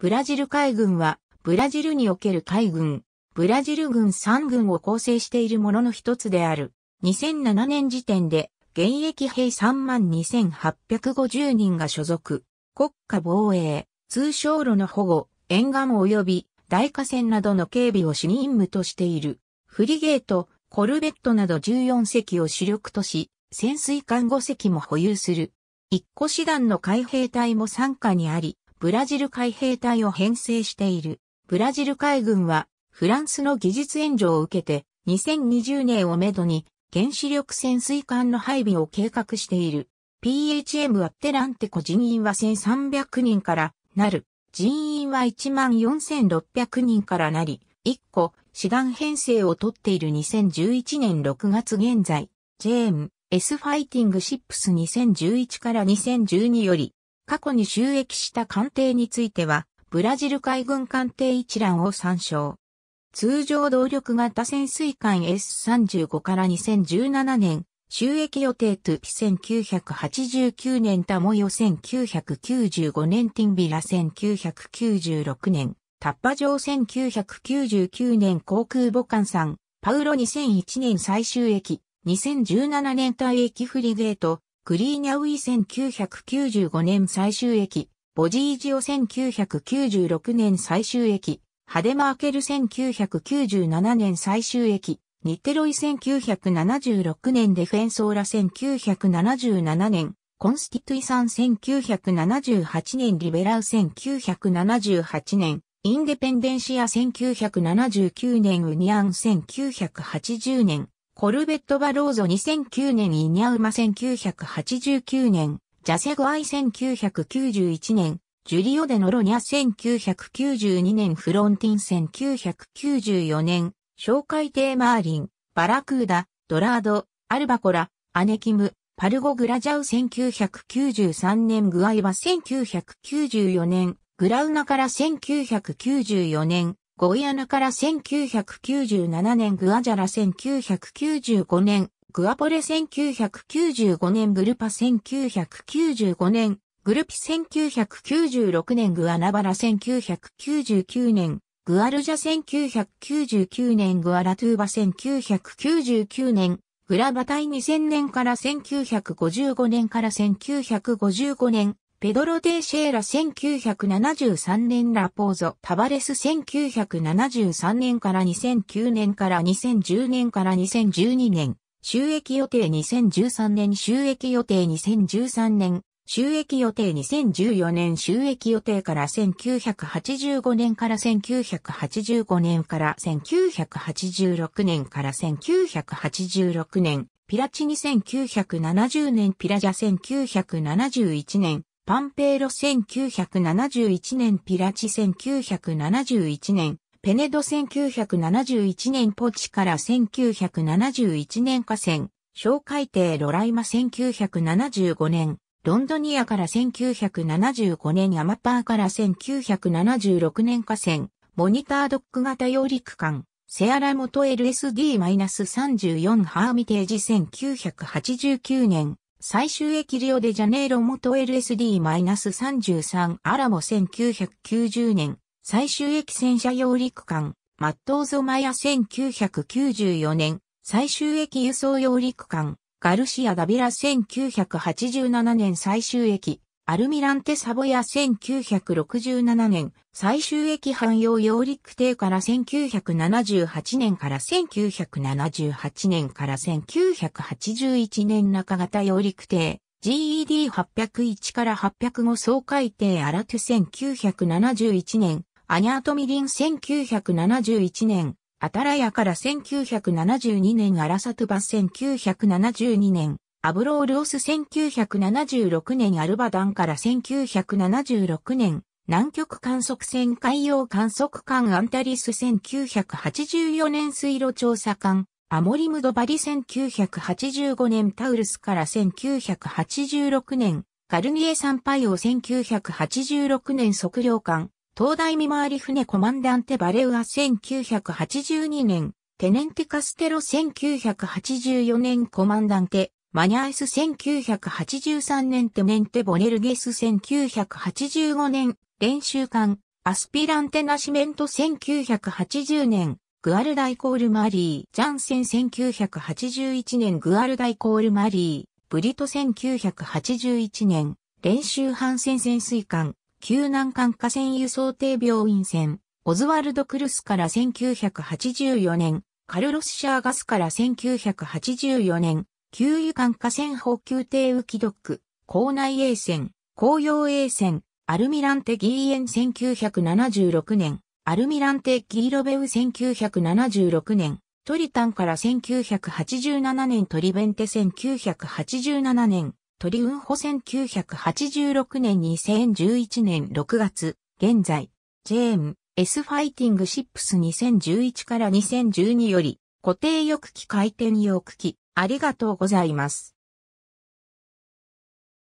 ブラジル海軍は、ブラジルにおける海軍、ブラジル軍3軍を構成しているものの一つである。2007年時点で、現役兵32,850人が所属。国家防衛、通商路の保護、沿岸及び大河川などの警備を主任務としている。フリゲート、コルベットなど14隻を主力とし、潜水艦5隻も保有する。一個師団の海兵隊も参加にあり、ブラジル海兵隊を編成している。ブラジル海軍は、フランスの技術援助を受けて、2020年をめどに、原子力潜水艦の配備を計画している。PHM アッテランテコ人員は1300人からなる。人員は14600人からなり、1個、師団編成をとっている2011年6月現在、ジェー S ファイティングシップス2011から2012より、過去に収益した艦艇については、ブラジル海軍艦艇一覧を参照。通常動力型潜水艦 S35 から2017年、収益予定トゥピ1989年タモヨ1995年ティンビラ1996年、タッパ城1999年航空母艦さん、パウロ2001年最終駅、2017年退役フリゲート、クリーニャウィ1995年最終駅、ボジージオ1996年最終駅、ハデマーケル1997年最終駅、ニッテロイ1976年デフェンソーラ1977年、コンスティトゥイさん1978年リベラウ1978年、インデペンデンシア1979年ウニアン1980年、コルベット・バローゾ2009年イニャウマ1989年、ジャセゴアイ1991年、ジュリオデノロニャ1992年フロンティン1994年、紹介テーマーリン、バラクーダ、ドラード、アルバコラ、アネキム、パルゴグラジャウ1993年グアイは1994年、グラウナから1994年、ゴイアナから1997年グアジャラ1995年、グアポレ1995年グルパ1995年、グルピ1996年グアナバラ1999年、グアルジャ1999年グアラトゥーバ1999年、グラバタイ2000年から1955年から1955年、ペドロ・デ・ーシェーラ1973年ラポーゾ、タバレス1973年から2009年から2010年から2012年、収益予定2013年収益予定2013年、収益予定2014年収益予定から1985年から1985年から1986年から1986年、ピラチ1970年ピラジャ1971年、パンペーロ1971年、ピラチ1971年、ペネド1971年、ポチから1971年河川、小海底ロライマ1975年、ロンドニアから1975年、アマパーから1976年河川、モニタードック型揚陸艦、セアラ元 LSD-34 ハーミテージ1989年、最終駅リオデジャネイロ元 LSD-33 アラモ1990年、最終駅戦車用陸艦、マットーゾマヤ1994年、最終駅輸送用陸艦、ガルシア・ダビラ1987年最終駅、アルミランテサボヤ1967年、最終駅汎用揚陸艇から1978年から1978年から1981年中型揚陸艇、GED801 から805総海艇アラトゥ1971年、アニャートミリン1971年、アタラヤから1972年アラサトゥバ1972年、アブロールオス1976年アルバダンから1976年南極観測船海洋観測艦アンタリス1984年水路調査艦アモリムドバリ1985年タウルスから1986年カルニエサンパイオ1986年測量艦東大見回り船コマンダンテバレウア1982年テネンテカステロ1984年コマンダンテマニャイス1983年テメンテボネルゲス1985年練習館アスピランテナシメント1980年グアルダイコールマリージャンセン1981年グアルダイコールマリーブリト1981年練習班戦潜水艦救難艦河川輸送艇病院船オズワルド・クルスから1984年カルロス・シャーガスから1984年給油管河川補給艇浮きドック、港内衛船、紅用衛船、アルミランテギーエン1976年、アルミランテギーロベウ1976年、トリタンから1987年トリベンテ1987年、トリウンホ1986年2011年6月、現在、ジェーン、S ファイティングシップス2011から2012より、固定翼機回転翼機、ありがとうございます。